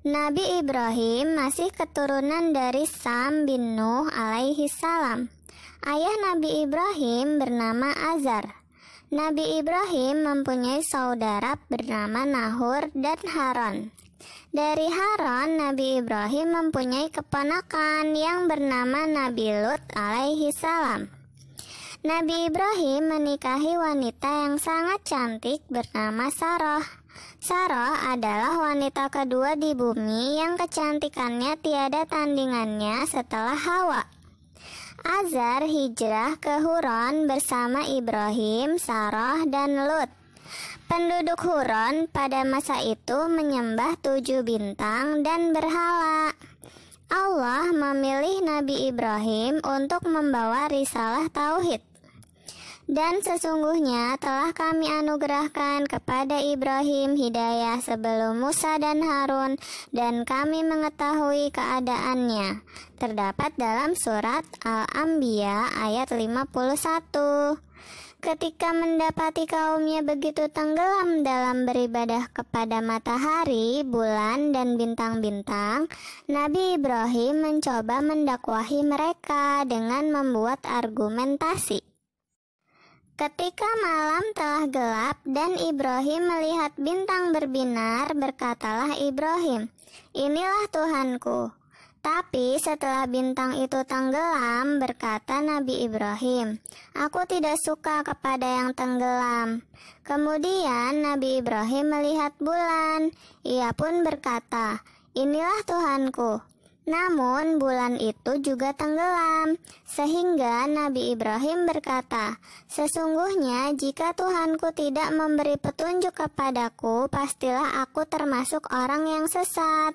Nabi Ibrahim masih keturunan dari Sam bin Nuh alaihi salam. Ayah Nabi Ibrahim bernama Azar. Nabi Ibrahim mempunyai saudara bernama Nahur dan Haron. Dari Haron, Nabi Ibrahim mempunyai keponakan yang bernama Nabi Lut alaihi salam. Nabi Ibrahim menikahi wanita yang sangat cantik bernama Sarah. Sarah adalah wanita kedua di bumi yang kecantikannya tiada tandingannya setelah Hawa. Azar hijrah ke Huron bersama Ibrahim, Sarah, dan Lut. Penduduk Huron pada masa itu menyembah tujuh bintang dan berhala. Allah memilih Nabi Ibrahim untuk membawa risalah tauhid. Dan sesungguhnya telah kami anugerahkan kepada Ibrahim hidayah sebelum Musa dan Harun dan kami mengetahui keadaannya. Terdapat dalam surat Al-Anbiya ayat 51. Ketika mendapati kaumnya begitu tenggelam dalam beribadah kepada matahari, bulan, dan bintang-bintang, Nabi Ibrahim mencoba mendakwahi mereka dengan membuat argumentasi. Ketika malam telah gelap dan Ibrahim melihat bintang berbinar, berkatalah Ibrahim, "Inilah Tuhanku." Tapi setelah bintang itu tenggelam, berkata Nabi Ibrahim, "Aku tidak suka kepada yang tenggelam." Kemudian Nabi Ibrahim melihat bulan. Ia pun berkata, "Inilah Tuhanku." Namun bulan itu juga tenggelam, sehingga Nabi Ibrahim berkata, "Sesungguhnya jika Tuhanku tidak memberi petunjuk kepadaku, pastilah aku termasuk orang yang sesat."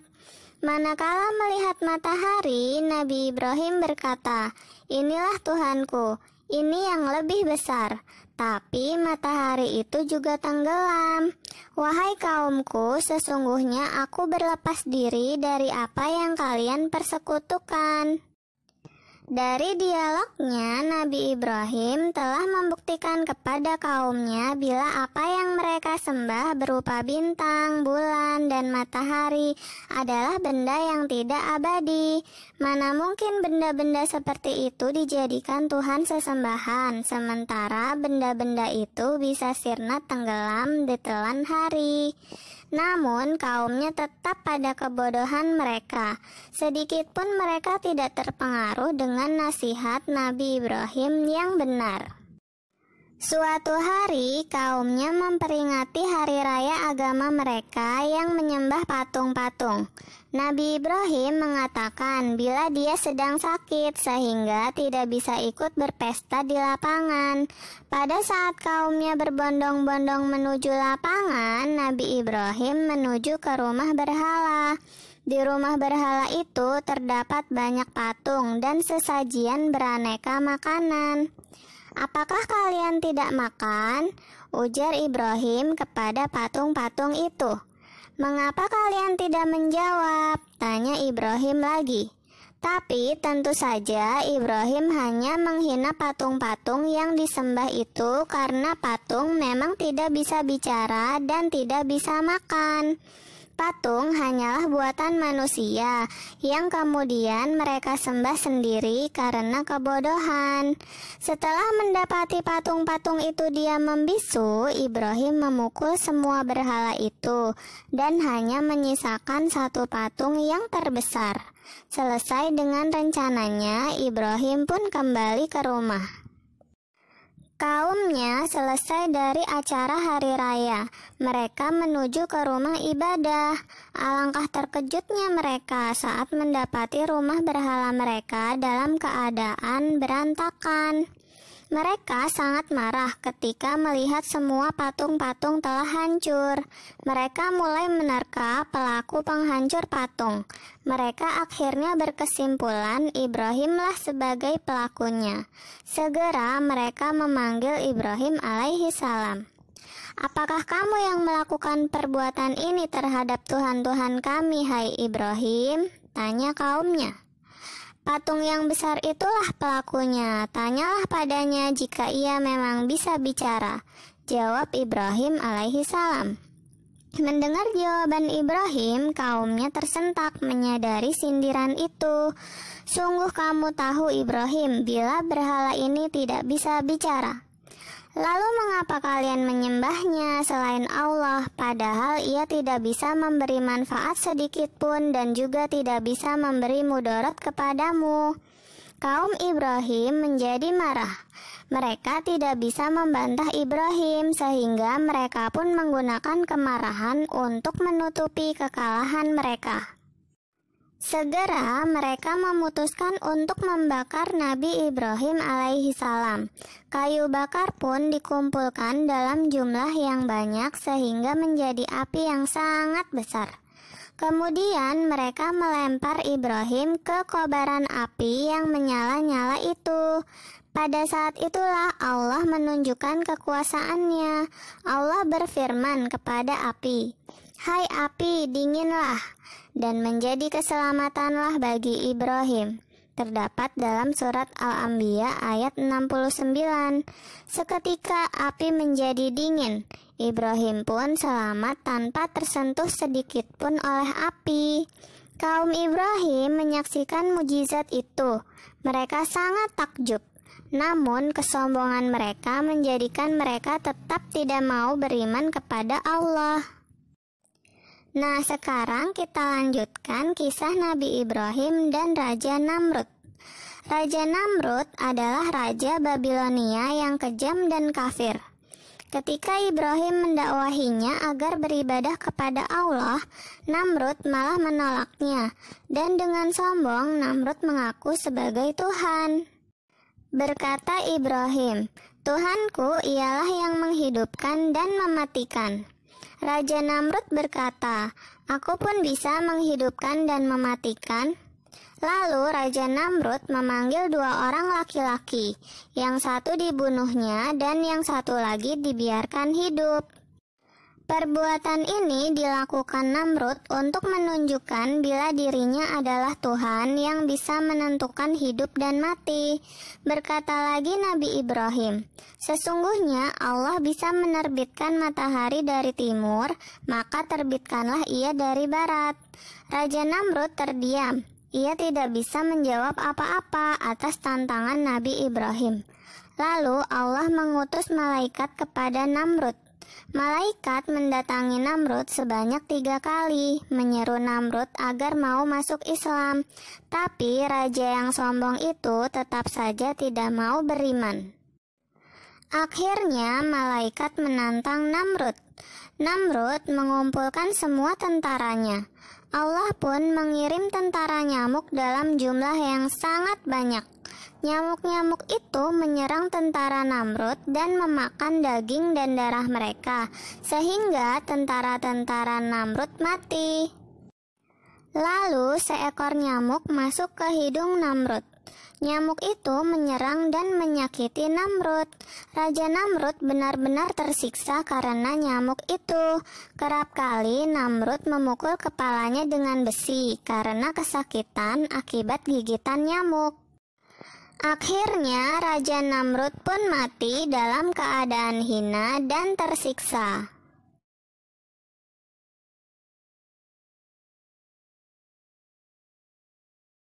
Manakala melihat matahari, Nabi Ibrahim berkata, "Inilah Tuhanku, ini yang lebih besar, tapi matahari itu juga tenggelam. Wahai kaumku, sesungguhnya aku berlepas diri dari apa yang kalian persekutukan. Dari dialognya, Nabi Ibrahim telah membuktikan kepada kaumnya bila apa yang mereka sembah berupa bintang, bulan, dan matahari adalah benda yang tidak abadi. Mana mungkin benda-benda seperti itu dijadikan Tuhan sesembahan, sementara benda-benda itu bisa sirna tenggelam ditelan hari. Namun, kaumnya tetap pada kebodohan mereka. Sedikit pun mereka tidak terpengaruh dengan nasihat Nabi Ibrahim yang benar. Suatu hari, kaumnya memperingati hari raya agama mereka yang menyembah patung-patung. Nabi Ibrahim mengatakan bila dia sedang sakit sehingga tidak bisa ikut berpesta di lapangan. Pada saat kaumnya berbondong-bondong menuju lapangan, Nabi Ibrahim menuju ke rumah berhala. Di rumah berhala itu terdapat banyak patung dan sesajian beraneka makanan. Apakah kalian tidak makan? Ujar Ibrahim kepada patung-patung itu. Mengapa kalian tidak menjawab? Tanya Ibrahim lagi. Tapi tentu saja Ibrahim hanya menghina patung-patung yang disembah itu karena patung memang tidak bisa bicara dan tidak bisa makan. Patung hanyalah buatan manusia yang kemudian mereka sembah sendiri karena kebodohan. Setelah mendapati patung-patung itu dia membisu, Ibrahim memukul semua berhala itu dan hanya menyisakan satu patung yang terbesar. Selesai dengan rencananya, Ibrahim pun kembali ke rumah. Kaumnya selesai dari acara hari raya. Mereka menuju ke rumah ibadah. Alangkah terkejutnya mereka saat mendapati rumah berhala mereka dalam keadaan berantakan. Mereka sangat marah ketika melihat semua patung-patung telah hancur. Mereka mulai menerka pelaku penghancur patung. Mereka akhirnya berkesimpulan Ibrahimlah sebagai pelakunya. Segera mereka memanggil Ibrahim alaihi salam. Apakah kamu yang melakukan perbuatan ini terhadap Tuhan-Tuhan kami, hai Ibrahim? Tanya kaumnya. Patung yang besar itulah pelakunya. Tanyalah padanya jika ia memang bisa bicara. Jawab Ibrahim alaihi salam. Mendengar jawaban Ibrahim, kaumnya tersentak menyadari sindiran itu. Sungguh kamu tahu Ibrahim, bila berhala ini tidak bisa bicara. Lalu mengapa kalian menyembahnya selain Allah padahal ia tidak bisa memberi manfaat sedikit pun dan juga tidak bisa memberi mudarat kepadamu? Kaum Ibrahim menjadi marah. Mereka tidak bisa membantah Ibrahim sehingga mereka pun menggunakan kemarahan untuk menutupi kekalahan mereka. Segera mereka memutuskan untuk membakar Nabi Ibrahim alaihi salam. Kayu bakar pun dikumpulkan dalam jumlah yang banyak sehingga menjadi api yang sangat besar. Kemudian mereka melempar Ibrahim ke kobaran api yang menyala-nyala itu. Pada saat itulah Allah menunjukkan kekuasaannya. Allah berfirman kepada api, Hai api, dinginlah, dan menjadi keselamatanlah bagi Ibrahim. Terdapat dalam surat Al-Anbiya ayat 69. Seketika api menjadi dingin, Ibrahim pun selamat tanpa tersentuh sedikit pun oleh api. Kaum Ibrahim menyaksikan mujizat itu. Mereka sangat takjub. Namun, kesombongan mereka menjadikan mereka tetap tidak mau beriman kepada Allah. Nah, sekarang kita lanjutkan kisah Nabi Ibrahim dan Raja Namrud. Raja Namrud adalah raja Babilonia yang kejam dan kafir. Ketika Ibrahim mendakwahinya agar beribadah kepada Allah, Namrud malah menolaknya, dan dengan sombong Namrud mengaku sebagai Tuhan. Berkata Ibrahim, "Tuhanku ialah yang menghidupkan dan mematikan." Raja Namrud berkata, "Aku pun bisa menghidupkan dan mematikan." Lalu Raja Namrud memanggil dua orang laki-laki, yang satu dibunuhnya dan yang satu lagi dibiarkan hidup. Perbuatan ini dilakukan Namrud untuk menunjukkan bila dirinya adalah Tuhan yang bisa menentukan hidup dan mati. Berkata lagi Nabi Ibrahim, "Sesungguhnya Allah bisa menerbitkan matahari dari timur, maka terbitkanlah ia dari barat." Raja Namrud terdiam. Ia tidak bisa menjawab apa-apa atas tantangan Nabi Ibrahim. Lalu Allah mengutus malaikat kepada Namrud Malaikat mendatangi Namrud sebanyak tiga kali, menyeru Namrud agar mau masuk Islam. Tapi raja yang sombong itu tetap saja tidak mau beriman. Akhirnya malaikat menantang Namrud. Namrud mengumpulkan semua tentaranya. Allah pun mengirim tentara nyamuk dalam jumlah yang sangat banyak. Nyamuk-nyamuk itu menyerang tentara Namrud dan memakan daging dan darah mereka, sehingga tentara-tentara Namrud mati. Lalu seekor nyamuk masuk ke hidung Namrud. Nyamuk itu menyerang dan menyakiti Namrud. Raja Namrud benar-benar tersiksa karena nyamuk itu. Kerap kali Namrud memukul kepalanya dengan besi karena kesakitan akibat gigitan nyamuk. Akhirnya Raja Namrud pun mati dalam keadaan hina dan tersiksa.